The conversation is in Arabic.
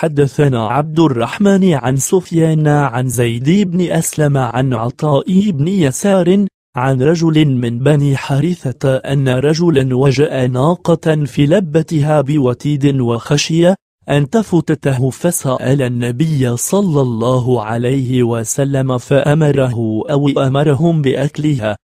حدثنا عبد الرحمن عن سفيان عن زيد بن أسلم عن عطاء بن يسار عن رجل من بني حارثة أن رجلا وجأ ناقة في لبتها بوتيد وخشية أن تفتته فسأل النبي صلى الله عليه وسلم فأمره أو أمرهم بأكلها